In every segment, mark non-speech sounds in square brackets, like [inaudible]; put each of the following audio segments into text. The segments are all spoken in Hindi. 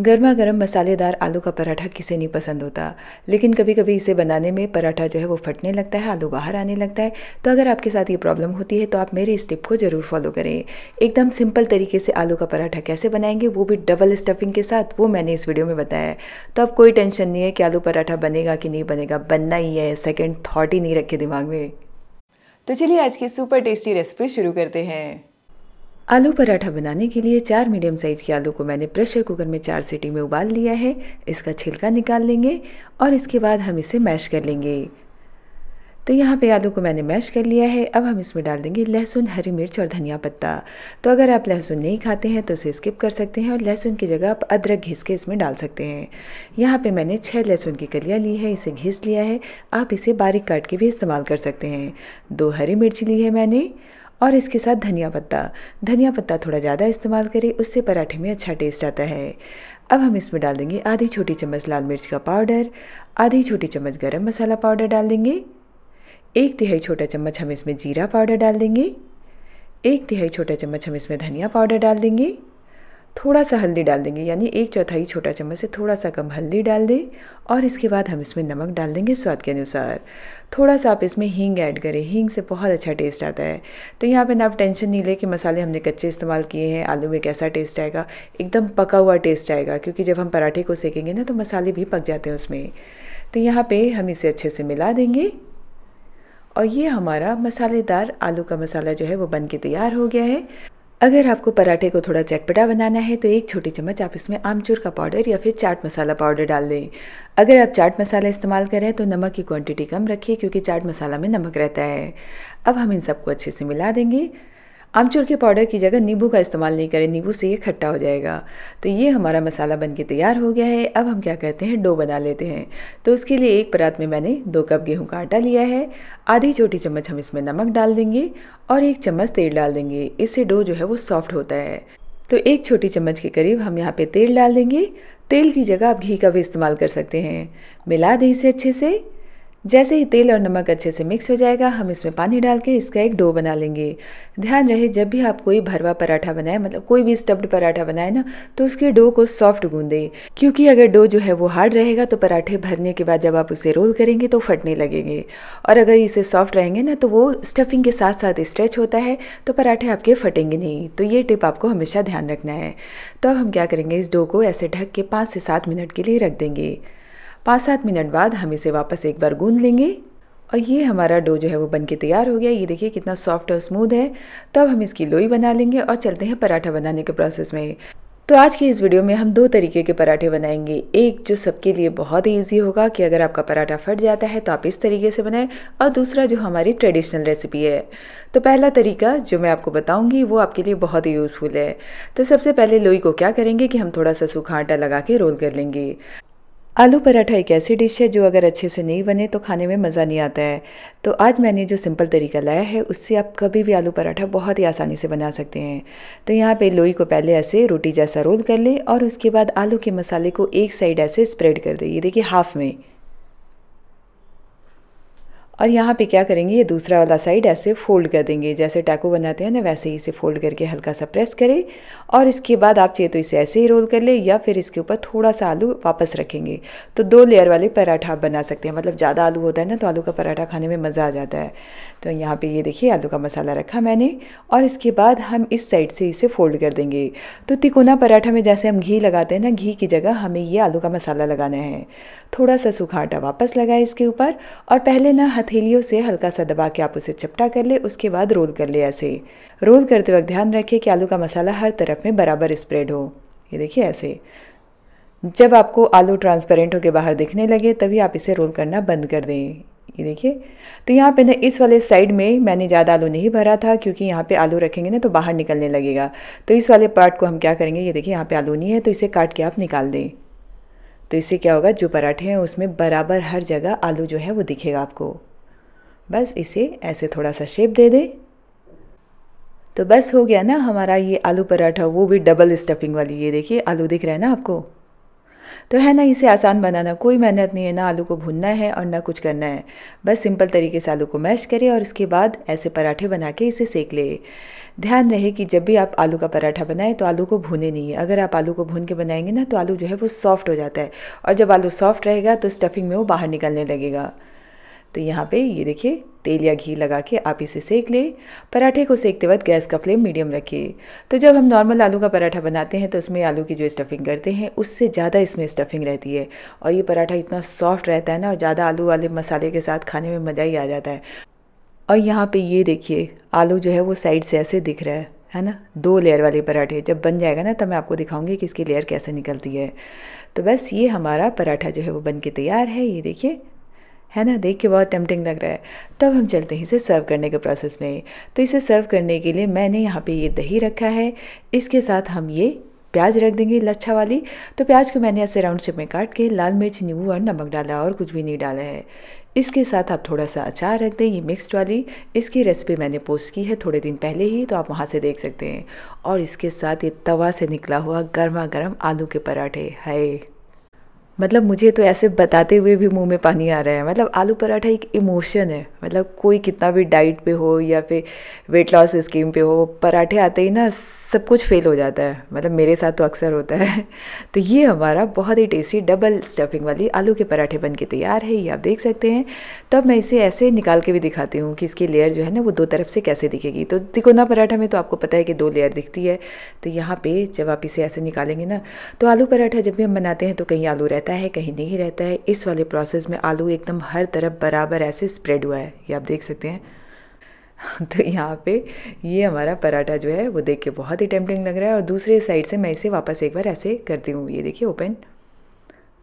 गर्मा गर्म मसालेदार आलू का पराठा किसे नहीं पसंद होता लेकिन कभी कभी इसे बनाने में पराठा जो है वो फटने लगता है आलू बाहर आने लगता है तो अगर आपके साथ ये प्रॉब्लम होती है तो आप मेरे इस टिप को ज़रूर फॉलो करें एकदम सिंपल तरीके से आलू का पराठा कैसे बनाएंगे वो भी डबल स्टफिंग के साथ वो मैंने इस वीडियो में बताया है तो अब कोई टेंशन नहीं है कि आलू पराठा बनेगा कि नहीं बनेगा बनना ही है सेकेंड थाट ही नहीं रखे दिमाग में तो चलिए आज की सुपर टेस्टी रेसिपी शुरू करते हैं आलू पराठा बनाने के लिए चार मीडियम साइज़ के आलू को मैंने प्रेशर कुकर में चार सीटी में उबाल लिया है इसका छिलका निकाल लेंगे और इसके बाद हम इसे मैश कर लेंगे तो यहाँ पे आलू को मैंने मैश कर लिया है अब हम इसमें डाल देंगे लहसुन हरी मिर्च और धनिया पत्ता तो अगर आप लहसुन नहीं खाते हैं तो इसे स्किप कर सकते हैं और लहसुन की जगह आप अदरक घिस के इसमें डाल सकते हैं यहाँ पे मैंने छः लहसुन की कलियाँ ली है इसे घिस लिया है आप इसे बारीक काट के भी इस्तेमाल कर सकते हैं दो हरी मिर्च ली है मैंने और इसके साथ धनिया पत्ता धनिया पत्ता थोड़ा ज़्यादा इस्तेमाल करें उससे पराठे में अच्छा टेस्ट आता है अब हम इसमें डाल देंगे आधी छोटी चम्मच लाल मिर्च का पाउडर आधी छोटी चम्मच गरम मसाला पाउडर डाल देंगे एक तिहाई छोटा चम्मच हम इसमें जीरा पाउडर डाल देंगे एक तिहाई छोटा चम्मच हम इसमें धनिया पाउडर डाल देंगे थोड़ा सा हल्दी डाल देंगे यानी एक चौथाई छोटा चम्मच से थोड़ा सा कम हल्दी डाल दें और इसके बाद हम इसमें नमक डाल देंगे स्वाद के अनुसार थोड़ा सा आप इसमें हींग ऐड करें हींग से बहुत अच्छा टेस्ट आता है तो यहाँ पे ना आप टेंशन नहीं लें कि मसाले हमने कच्चे इस्तेमाल किए हैं आलू में कैसा टेस्ट आएगा एकदम पका हुआ टेस्ट आएगा क्योंकि जब हम पराठे को सेकेंगे ना तो मसाले भी पक जाते हैं उसमें तो यहाँ पर हम इसे अच्छे से मिला देंगे और ये हमारा मसालेदार आलू का मसाला जो है वो बन के तैयार हो गया है अगर आपको पराठे को थोड़ा चटपटा बनाना है तो एक छोटी चम्मच आप इसमें आमचूर का पाउडर या फिर चाट मसाला पाउडर डाल दें अगर आप चाट मसाला इस्तेमाल करें तो नमक की क्वांटिटी कम रखिए क्योंकि चाट मसाला में नमक रहता है अब हम इन सबको अच्छे से मिला देंगे आमचूर के पाउडर की जगह नींबू का इस्तेमाल नहीं करें नींबू से ये खट्टा हो जाएगा तो ये हमारा मसाला बन के तैयार हो गया है अब हम क्या करते हैं डो बना लेते हैं तो उसके लिए एक परात में मैंने दो कप गेहूँ का आटा लिया है आधी छोटी चम्मच हम इसमें नमक डाल देंगे और एक चम्मच तेल डाल देंगे इससे डो जो है वो सॉफ्ट होता है तो एक छोटी चम्मच के करीब हम यहाँ पे तेल डाल देंगे तेल की जगह आप घी का भी इस्तेमाल कर सकते हैं मिला दें इसे अच्छे से जैसे ही तेल और नमक अच्छे से मिक्स हो जाएगा हम इसमें पानी डाल के इसका एक डो बना लेंगे ध्यान रहे जब भी आप कोई भरवा पराठा बनाए मतलब कोई भी स्टफ्ड पराठा बनाए ना तो उसके डो को सॉफ्ट गूंदे क्योंकि अगर डो जो है वो हार्ड रहेगा तो पराठे भरने के बाद जब आप उसे रोल करेंगे तो फटने लगेंगे और अगर इसे सॉफ्ट रहेंगे ना तो वो स्टफिंग के साथ साथ स्ट्रेच होता है तो पराठे आपके फटेंगे नहीं तो ये टिप आपको हमेशा ध्यान रखना है तो अब हम क्या करेंगे इस डो को ऐसे ढक के पाँच से सात मिनट के लिए रख देंगे पाँच सात मिनट बाद हम इसे वापस एक बार गूंद लेंगे और ये हमारा डो जो है वो बन के तैयार हो गया ये देखिए कितना सॉफ्ट और स्मूथ है तब हम इसकी लोई बना लेंगे और चलते हैं पराठा बनाने के प्रोसेस में तो आज के इस वीडियो में हम दो तरीके के पराठे बनाएंगे एक जो सबके लिए बहुत ही ईजी होगा कि अगर आपका पराठा फट जाता है तो आप इस तरीके से बनाएं और दूसरा जो हमारी ट्रेडिशनल रेसिपी है तो पहला तरीका जो मैं आपको बताऊंगी वो आपके लिए बहुत ही यूज़फुल है तो सबसे पहले लोई को क्या करेंगे कि हम थोड़ा सा सूखा आटा लगा के रोल कर लेंगे आलू पराठा एक ऐसी डिश है जो अगर अच्छे से नहीं बने तो खाने में मज़ा नहीं आता है तो आज मैंने जो सिंपल तरीका लाया है उससे आप कभी भी आलू पराठा बहुत ही आसानी से बना सकते हैं तो यहाँ पे लोई को पहले ऐसे रोटी जैसा रोल कर लें और उसके बाद आलू के मसाले को एक साइड ऐसे स्प्रेड कर दें ये देखिए हाफ में और यहाँ पे क्या करेंगे ये दूसरा वाला साइड ऐसे फोल्ड कर देंगे जैसे टैको बनाते हैं ना वैसे ही इसे फोल्ड करके हल्का सा प्रेस करें और इसके बाद आप चाहिए तो इसे ऐसे ही रोल कर ले या फिर इसके ऊपर थोड़ा सा आलू वापस रखेंगे तो दो लेयर वाले पराठा आप बना सकते हैं मतलब ज़्यादा आलू होता है ना तो आलू का पराठा खाने में मज़ा आ जाता है तो यहाँ पर ये देखिए आलू का मसाला रखा मैंने और इसके बाद हम इस साइड से इसे फोल्ड कर देंगे तो तिकोना पराठा में जैसे हम घी लगाते हैं ना घी की जगह हमें ये आलू का मसाला लगाना है थोड़ा सा सूखा आटा वापस लगाए इसके ऊपर और पहले ना हथ हथेलियों से हल्का सा दबा के आप उसे चपटा कर ले उसके बाद रोल कर ले ऐसे रोल करते वक्त ध्यान रखें कि आलू का मसाला हर तरफ में बराबर स्प्रेड हो ये देखिए ऐसे जब आपको आलू ट्रांसपेरेंट होकर बाहर दिखने लगे तभी आप इसे रोल करना बंद कर दें ये देखिए तो यहाँ पे ना इस वाले साइड में मैंने ज़्यादा आलू नहीं भरा था क्योंकि यहाँ पे आलू रखेंगे ना तो बाहर निकलने लगेगा तो इस वाले पार्ट को हम क्या करेंगे ये देखिए यहाँ पे आलू नहीं है तो इसे काट के आप निकाल दें तो इससे क्या होगा जो पराठे हैं उसमें बराबर हर जगह आलू जो है वो दिखेगा आपको बस इसे ऐसे थोड़ा सा शेप दे दें तो बस हो गया ना हमारा ये आलू पराठा वो भी डबल स्टफिंग वाली ये देखिए आलू दिख रहा है ना आपको तो है ना इसे आसान बनाना कोई मेहनत नहीं है ना आलू को भूनना है और ना कुछ करना है बस सिंपल तरीके से आलू को मैश करें और इसके बाद ऐसे पराठे बना के इसे सेक ले ध्यान रहे कि जब भी आप आलू का पराठा बनाएं तो आलू को भूने नहीं है अगर आप आलू को भून के बनाएंगे ना तो आलू जो है वो सॉफ्ट हो जाता है और जब आलू सॉफ्ट रहेगा तो स्टफिंग में वो बाहर निकलने लगेगा तो यहाँ पे ये देखिए तेल या घी लगा के आप इसे सेक लें पराठे को सेकते वक्त गैस का फ्लेम मीडियम रखिए तो जब हम नॉर्मल आलू का पराठा बनाते हैं तो उसमें आलू की जो स्टफिंग करते हैं उससे ज़्यादा इसमें स्टफिंग रहती है और ये पराठा इतना सॉफ्ट रहता है ना और ज़्यादा आलू वाले मसाले के साथ खाने में मज़ा ही आ जाता है और यहाँ पर ये देखिए आलू जो है वो साइड से ऐसे दिख रहा है है ना दो लेयर वाले पराठे जब बन जाएगा ना तब मैं आपको दिखाऊंगी कि इसकी लेयर कैसे निकलती है तो बस ये हमारा पराठा जो है वो बन के तैयार है ये देखिए है ना देख के बहुत टेम्पटिंग लग रहा है तब हम चलते हैं इसे सर्व करने के प्रोसेस में तो इसे सर्व करने के लिए मैंने यहाँ पे ये दही रखा है इसके साथ हम ये प्याज रख देंगे लच्छा वाली तो प्याज को मैंने ऐसे राउंड शेप में काट के लाल मिर्च नींबू और नमक डाला और कुछ भी नहीं डाला है इसके साथ आप थोड़ा सा अचार रख दें ये मिक्स्ड वाली इसकी रेसिपी मैंने पोस्ट की है थोड़े दिन पहले ही तो आप वहाँ से देख सकते हैं और इसके साथ ये तवा से निकला हुआ गर्मा गर्म आलू के पराठे है मतलब मुझे तो ऐसे बताते हुए भी मुंह में पानी आ रहा है मतलब आलू पराठा एक इमोशन है मतलब कोई कितना भी डाइट पे हो या फिर वेट लॉस स्कीम पे हो पराठे आते ही ना सब कुछ फेल हो जाता है मतलब मेरे साथ तो अक्सर होता है [laughs] तो ये हमारा बहुत ही टेस्टी डबल स्टफिंग वाली आलू के पराठे बन के तैयार है ये आप देख सकते हैं तब मैं इसे ऐसे निकाल के भी दिखाती हूँ कि इसकी लेयर जो है ना वो दो तरफ से कैसे दिखेगी तो तिकोना पराठा में तो आपको पता है कि दो लेयर दिखती है तो यहाँ पर जब आप इसे ऐसे निकालेंगे ना तो आलू पराठा जब भी हम बनाते हैं तो कहीं आलू रहते रहता है कहीं नहीं रहता है इस वाले प्रोसेस में आलू एकदम हर तरफ बराबर ऐसे स्प्रेड हुआ है ये आप देख सकते हैं [laughs] तो यहाँ पे ये हमारा पराठा जो है वो देख के बहुत ही टेम्पटिंग लग रहा है और दूसरे साइड से मैं इसे वापस एक बार ऐसे करती हूँ ये देखिए ओपन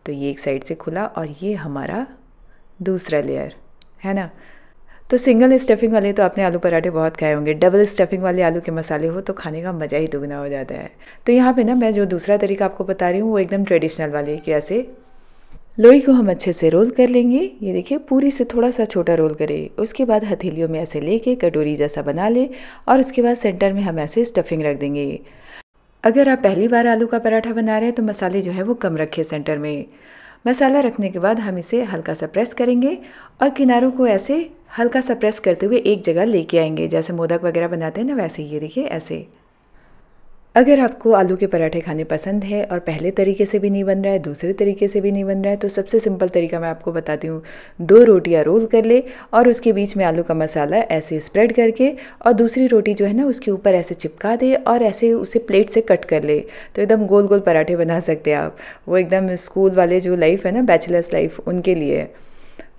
तो ये एक साइड से खुला और ये हमारा दूसरा लेयर है ना तो सिंगल स्टफिंग वाले तो आपने आलू पराठे बहुत खाए होंगे डबल स्टफिंग वाले आलू के मसाले हो तो खाने का मज़ा ही दुगना हो जाता है तो यहाँ पे ना मैं जो दूसरा तरीका आपको बता रही हूँ वो एकदम ट्रेडिशनल वाले कि ऐसे लोई को हम अच्छे से रोल कर लेंगे ये देखिए पूरी से थोड़ा सा छोटा रोल करें उसके बाद हथेलियों में ऐसे लेके कटोरी जैसा बना लें और उसके बाद सेंटर में हम ऐसे स्टफिंग रख देंगे अगर आप पहली बार आलू का पराठा बना रहे हैं तो मसाले जो है वो कम रखें सेंटर में मसाला रखने के बाद हम इसे हल्का सा प्रेस करेंगे और किनारों को ऐसे हल्का सा प्रेस करते हुए एक जगह लेके आएंगे जैसे मोदक वगैरह बनाते हैं ना वैसे ही ये देखिए ऐसे अगर आपको आलू के पराठे खाने पसंद है और पहले तरीके से भी नहीं बन रहा है दूसरे तरीके से भी नहीं बन रहा है तो सबसे सिंपल तरीका मैं आपको बताती हूँ दो रोटियाँ रोल कर ले और उसके बीच में आलू का मसाला ऐसे स्प्रेड करके और दूसरी रोटी जो है ना उसके ऊपर ऐसे चिपका दे और ऐसे उसे प्लेट से कट कर ले तो एकदम गोल गोल पराठे बना सकते हैं आप वो एकदम स्कूल वाले जो लाइफ है ना बैचलर्स लाइफ उनके लिए है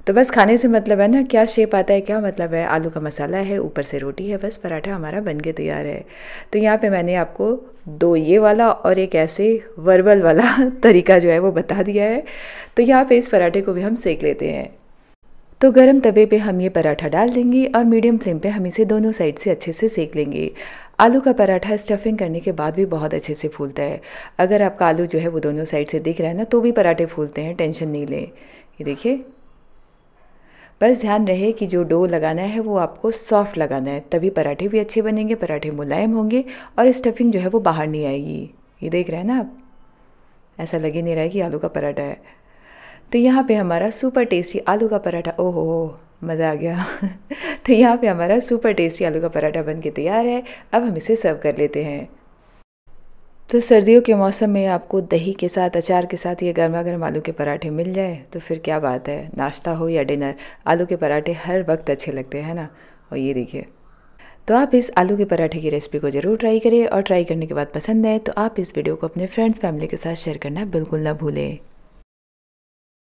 तो बस खाने से मतलब है ना क्या शेप आता है क्या मतलब है आलू का मसाला है ऊपर से रोटी है बस पराठा हमारा बन के तैयार है तो यहाँ पे मैंने आपको दो ये वाला और एक ऐसे वर्बल वाला [laughs] तरीका जो है वो बता दिया है तो यहाँ पे इस पराठे को भी हम सेक लेते हैं तो गरम तवे पे हम ये पराठा डाल देंगे और मीडियम फ्लेम पे हम इसे दोनों साइड से अच्छे से सेक लेंगे आलू का पराठा स्टफिंग करने के बाद भी बहुत अच्छे से फूलता है अगर आपका आलू जो है वो दोनों साइड से दिख रहा है ना तो भी पराठे फूलते हैं टेंशन नहीं लें ये देखिए बस ध्यान रहे कि जो डो लगाना है वो आपको सॉफ्ट लगाना है तभी पराठे भी अच्छे बनेंगे पराठे मुलायम होंगे और स्टफिंग जो है वो बाहर नहीं आएगी ये देख रहे हैं ना आप ऐसा लग ही नहीं रहा है कि आलू का पराठा है तो यहाँ पे हमारा सुपर टेस्टी आलू का पराठा ओहो मज़ा आ गया [laughs] तो यहाँ पे हमारा सुपर टेस्टी आलू का पराठा बन के तैयार है अब हम इसे सर्व कर लेते हैं तो सर्दियों के मौसम में आपको दही के साथ अचार के साथ ये गर्मा गर्म आलू के पराठे मिल जाए तो फिर क्या बात है नाश्ता हो या डिनर आलू के पराठे हर वक्त अच्छे लगते हैं ना और ये देखिए तो आप इस आलू के पराठे की रेसिपी को ज़रूर ट्राई करें और ट्राई करने के बाद पसंद आए तो आप इस वीडियो को अपने फ्रेंड्स फैमिली के साथ शेयर करना बिल्कुल ना भूलें